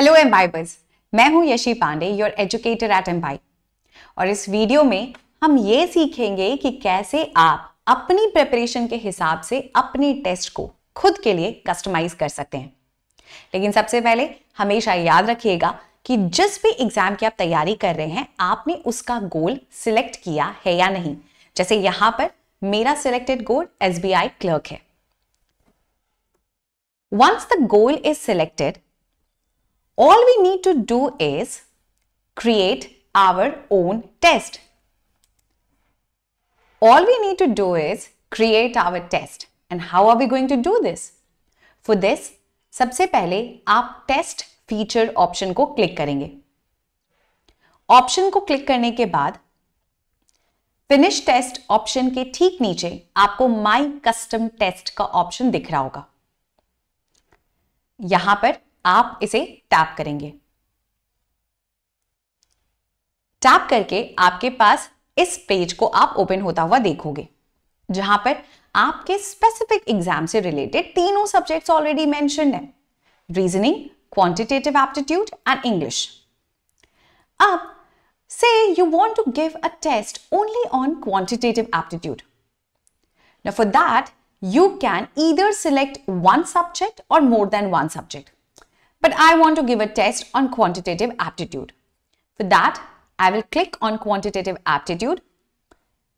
Hello Embibers मैं हूं Yashi Pandey your educator at Embibe और इस वीडियो में हम ये सीखेंगे कि कैसे आप अपनी प्रिपरेशन के हिसाब से अपने टेस्ट को खुद के लिए कस्टमाइज कर सकते हैं लेकिन सबसे पहले हमेशा याद रखिएगा कि जिस भी एग्जाम की आप तैयारी कर रहे हैं आपने उसका गोल सिलेक्ट किया है या नहीं जैसे यहाँ पर मेरा सिलेक्टेड गोल एस क्लर्क है once the goal is selected all we need to do is create our own test. All we need to do is create our test. And how are we going to do this? For this, सबसे पहले आप test feature option को click करेंगे option को click करने के बाद finish test option के ठीक नीचे आपको माय कस्टम टेस्ट का ऑप्शन दिख रहा होगा यहां पर आप इसे टैप करेंगे टैप करके आपके पास इस पेज को आप ओपन होता हुआ देखोगे जहां पर आपके स्पेसिफिक एग्जाम से रिलेटेड तीनों सब्जेक्ट्स ऑलरेडी मेंशन है reasoning quantitative aptitude and English अब say you want to give a test only on quantitative aptitude for that you can either select one subject or more than one subject but I want to give a test on quantitative aptitude. For that, I will click on quantitative aptitude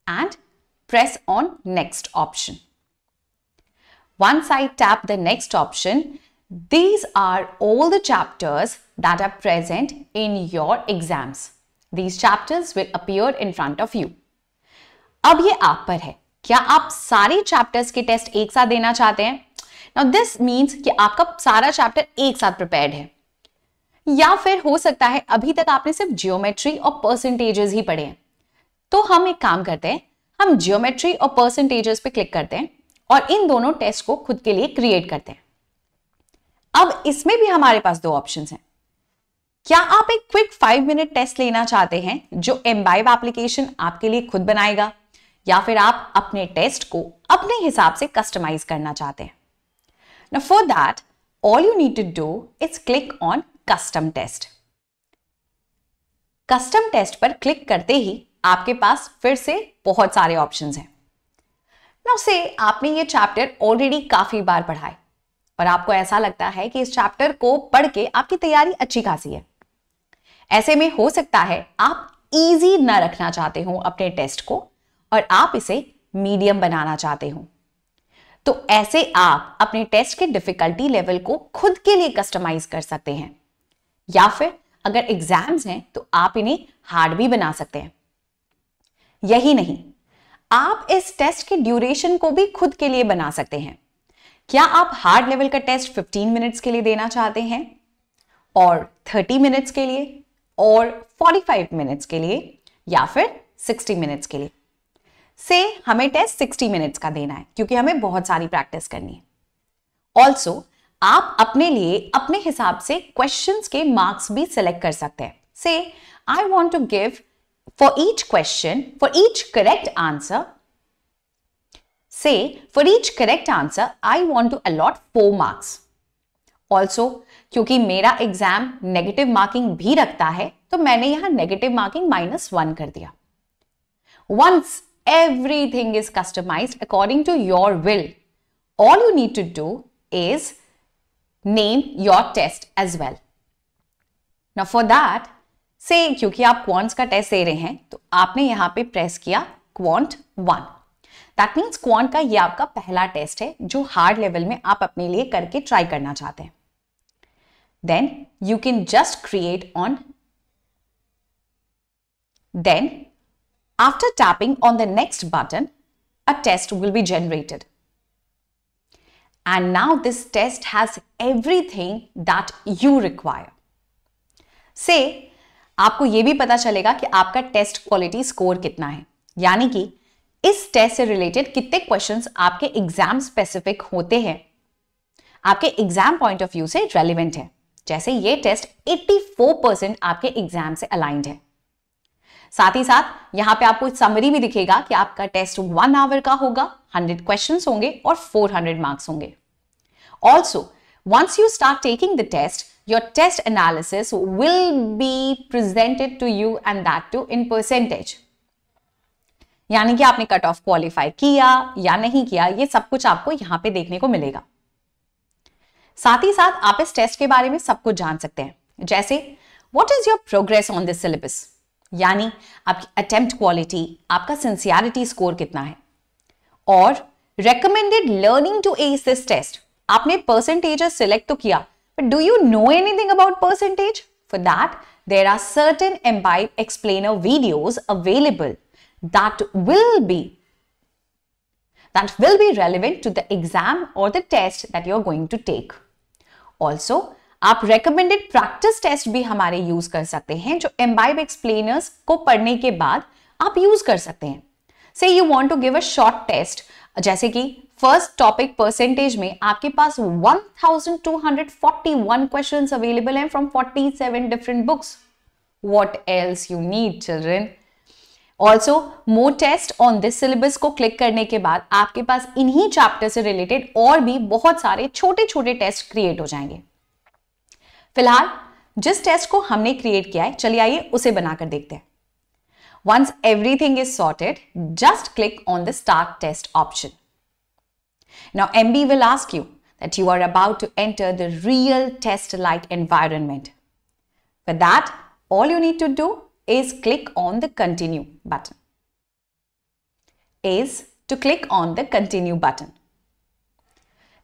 and press on next option. Once I tap the next option, these are all the chapters that are present in your exams. These chapters will appear in front of you. अब ये आप पर है क्या आप सारे chapters के test एक साथ देना चाहते हैं नाउ दिस मींस कि आपका सारा चैप्टर एक साथ प्रिपेयर्ड है या फिर हो सकता है अभी तक आपने सिर्फ जियोमेट्री और परसेंटेजेस ही पढ़े हैं तो हम एक काम करते हैं हम जियोमेट्री और परसेंटेजेस पे क्लिक करते हैं और इन दोनों टेस्ट को खुद के लिए क्रिएट करते हैं अब इसमें भी हमारे पास दो ऑप्शन हैं क्या आप एक क्विक फाइव मिनट टेस्ट लेना चाहते हैं जो एम्बाइव एप्लीकेशन आपके लिए खुद बनाएगा या फिर आप अपने टेस्ट को अपने हिसाब से कस्टमाइज करना चाहते हैं Now for that, all you need to do is click on custom test. Custom test पर क्लिक करते ही आपके पास फिर से बहुत सारे ऑप्शंस हैं ना उसे आपने ये चैप्टर ऑलरेडी काफ़ी बार पढ़ा है और आपको ऐसा लगता है कि इस चैप्टर को पढ़ के आपकी तैयारी अच्छी खासी है ऐसे में हो सकता है आप इजी ना रखना चाहते हो अपने टेस्ट को और आप इसे मीडियम बनाना चाहते हो तो ऐसे आप अपने टेस्ट के डिफिकल्टी लेवल को खुद के लिए कस्टमाइज कर सकते हैं या फिर अगर एग्जाम्स हैं तो आप इन्हें हार्ड भी बना सकते हैं यही नहीं आप इस टेस्ट के ड्यूरेशन को भी खुद के लिए बना सकते हैं क्या आप हार्ड लेवल का टेस्ट 15 मिनट्स के लिए देना चाहते हैं और 30 मिनट्स के लिए और 45 मिनट्स के लिए या फिर 60 मिनट्स के लिए से हमें टेस्ट सिक्सटी मिनट्स का देना है क्योंकि हमें बहुत सारी प्रैक्टिस करनी है ऑल्सो आप अपने लिए अपने हिसाब से क्वेश्चन के मार्क्स भी सिलेक्ट कर सकते हैं say I want to give for each question for each correct answer say for each correct answer I want to allot four marks also क्योंकि मेरा एग्जाम नेगेटिव मार्किंग भी रखता है तो मैंने यहां नेगेटिव मार्किंग माइनस वन कर दिया once Everything is customized according to your will. All you need to do is name your test as well. Now for that, say क्योंकि आप quants का test दे रहे हैं तो आपने यहाँ पे press किया quant 1. That means quant का ये आपका पहला टेस्ट है जो हार्ड लेवल में आप अपने लिए करके ट्राई करना चाहते हैं then you can just create on then After tapping on the next button, a test will be generated. And now this test has everything that you require. Say, आपको ये भी पता चलेगा कि आपका टेस्ट क्वालिटी स्कोर कितना है यानी कि इस टेस्ट से रिलेटेड कितने क्वेश्चंस आपके एग्जाम स्पेसिफिक होते हैं आपके एग्जाम पॉइंट ऑफ व्यू से रेलिवेंट है जैसे ये टेस्ट 84 परसेंट आपके एग्जाम से अलाइंड है साथ ही साथ यहाँ पे आपको समरी भी दिखेगा कि आपका टेस्ट वन आवर का होगा हंड्रेड क्वेश्चन होंगे और फोर हंड्रेड मार्क्स होंगे also once you start taking the test your test analysis will be presented to you and that too in percentage यानी कि आपने कट ऑफ क्वालिफाई किया या नहीं किया ये सब कुछ आपको यहां पे देखने को मिलेगा साथ ही साथ आप इस टेस्ट के बारे में सब कुछ जान सकते हैं जैसे what is your progress on this syllabus यानी आपकी अटेम्प्ट क्वालिटी आपका सिंसियरिटी स्कोर कितना है और recommended learning to ace this test आपने परसेंटेज सिलेक्ट तो किया but do you know anything about percentage for that there are certain Embibe explainer videos available that will be that will be relevant to the exam और the test that you are going to take also आप recommended practice test भी हमारे use कर सकते हैं जो imbibe explainers को पढ़ने के बाद आप यूज कर सकते हैं say you want to give a short test जैसे कि फर्स्ट टॉपिक परसेंटेज में आपके पास 1241 क्वेश्चंस अवेलेबल हैं from 47 different books what else you need children also more test on this syllabus को क्लिक करने के बाद आपके पास इन्हीं चैप्टर से रिलेटेड और भी बहुत सारे छोटे छोटे टेस्ट क्रिएट हो जाएंगे फिलहाल जिस टेस्ट को हमने क्रिएट किया है चलिए आइए उसे बनाकर देखते हैं once everything is sorted just click on the start test option now Embibe will ask you that you are about to enter the real test like environment for that all you need to do is click on the continue button is to click on the continue button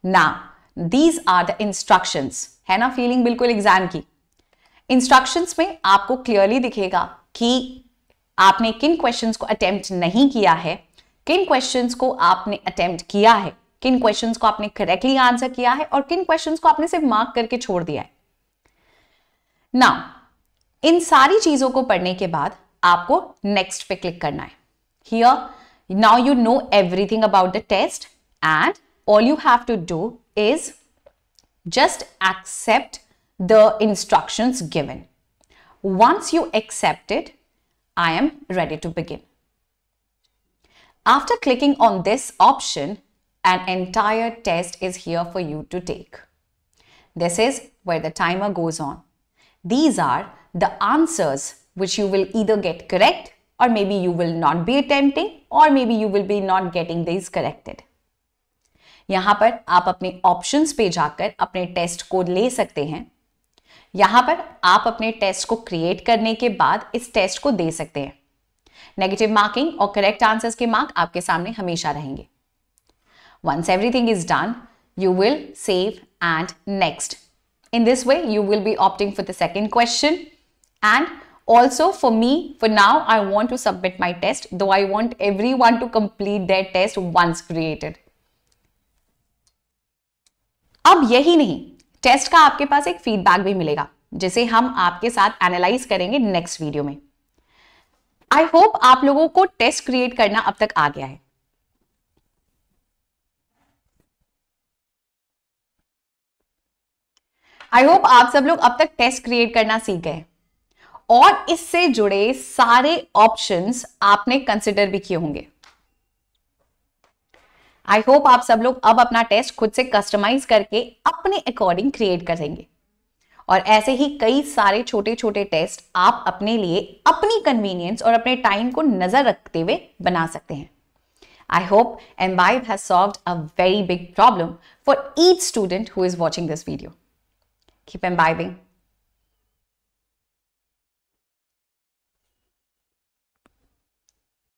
now these are the instructions है ना feeling बिल्कुल exam की instructions में आपको clearly दिखेगा कि आपने किन क्वेश्चंस को अटेम्प्ट नहीं किया है किन क्वेश्चंस को आपने अटेम्प्ट किया है किन क्वेश्चंस को आपने करेक्टली आंसर किया है और किन क्वेश्चंस को आपने सिर्फ मार्क करके छोड़ दिया है ना इन सारी चीजों को पढ़ने के बाद आपको नेक्स्ट पे क्लिक करना है here now you know everything about the test and all you have to do is Just accept the instructions given. Once you accept it, I am ready to begin. After clicking on this option, an entire test is here for you to take. This is where the timer goes on. These are the answers which you will either get correct or maybe you will not be attempting or maybe you will be not getting these corrected. यहां पर आप अपने options पे जाकर अपने test को ले सकते हैं यहां पर आप अपने टेस्ट को क्रिएट करने के बाद इस टेस्ट को दे सकते हैं नेगेटिव मार्किंग और करेक्ट आंसर्स के मार्क आपके सामने हमेशा रहेंगे once everything is done you will save and next in this way you will be opting for the second question and also for me for now I want to submit my test though I want every one to complete that test once created अब यही नहीं test का आपके पास एक feedback भी मिलेगा जिसे हम आपके साथ एनालाइज करेंगे नेक्स्ट वीडियो में आई होप आप लोगों को टेस्ट क्रिएट करना अब तक आ गया है आई होप आप सब लोग अब तक टेस्ट क्रिएट करना सीख गए और इससे जुड़े सारे ऑप्शंस आपने कंसिडर भी किए होंगे आई होप आप सब लोग अब अपना टेस्ट खुद से कस्टमाइज करके अपने अकॉर्डिंग क्रिएट करेंगे और ऐसे ही कई सारे छोटे छोटे टेस्ट आप अपने लिए अपनी कन्वीनियंस और अपने टाइम को नजर रखते हुए बना सकते हैं I hope Embibe has solved a very big problem for each student who is watching this video keep imbibing